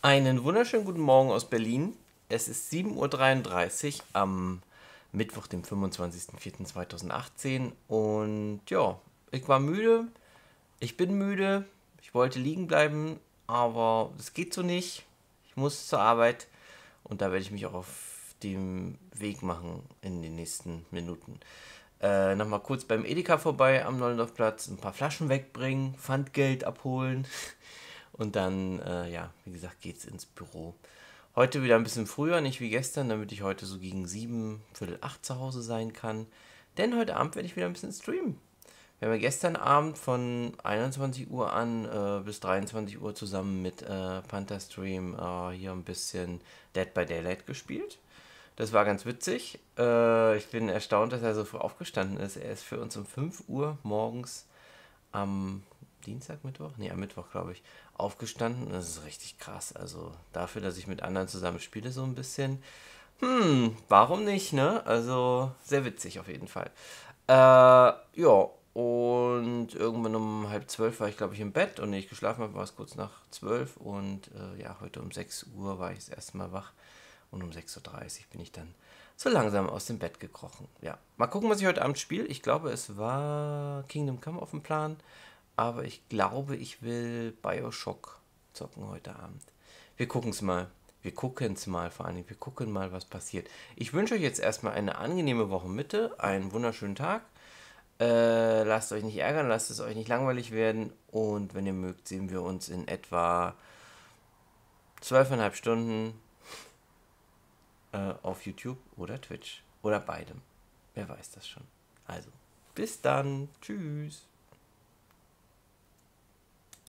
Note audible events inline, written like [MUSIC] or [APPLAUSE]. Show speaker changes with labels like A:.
A: Einen wunderschönen guten Morgen aus Berlin. Es ist 7.33 Uhr am Mittwoch, dem 25.04.2018. Und ja, ich war müde. Ich bin müde. Ich wollte liegen bleiben, aber das geht so nicht. Ich muss zur Arbeit und da werde ich mich auch auf dem Weg machen in den nächsten Minuten. Äh, Nochmal kurz beim Edeka vorbei am Nollendorfplatz, ein paar Flaschen wegbringen, Pfandgeld abholen. [LAUGHS] Und dann, äh, ja, wie gesagt, geht's ins Büro. Heute wieder ein bisschen früher, nicht wie gestern, damit ich heute so gegen sieben, viertel acht zu Hause sein kann. Denn heute Abend werde ich wieder ein bisschen streamen. Wir haben ja gestern Abend von 21 Uhr an äh, bis 23 Uhr zusammen mit äh, Pantherstream äh, hier ein bisschen Dead by Daylight gespielt. Das war ganz witzig. Äh, ich bin erstaunt, dass er so früh aufgestanden ist. Er ist für uns um 5 Uhr morgens am Dienstag, Mittwoch? Nee, am Mittwoch, glaube ich, aufgestanden. Das ist richtig krass. Also dafür, dass ich mit anderen zusammen spiele, so ein bisschen. Hm, warum nicht, ne? Also sehr witzig auf jeden Fall. Äh, ja, und irgendwann um halb zwölf war ich, glaube ich, im Bett und ich geschlafen habe, war es kurz nach zwölf. Und äh, ja, heute um 6 Uhr war ich das erste Mal wach und um 6.30 Uhr bin ich dann so langsam aus dem Bett gekrochen. Ja, mal gucken, was ich heute Abend spiele. Ich glaube, es war Kingdom Come auf dem Plan. Aber ich glaube, ich will Bioshock zocken heute Abend. Wir gucken es mal. Wir gucken es mal vor allem. Wir gucken mal, was passiert. Ich wünsche euch jetzt erstmal eine angenehme Wochenmitte, einen wunderschönen Tag. Äh, lasst euch nicht ärgern, lasst es euch nicht langweilig werden. Und wenn ihr mögt, sehen wir uns in etwa zwölfeinhalb Stunden äh, auf YouTube oder Twitch oder beidem. Wer weiß das schon. Also, bis dann. Tschüss.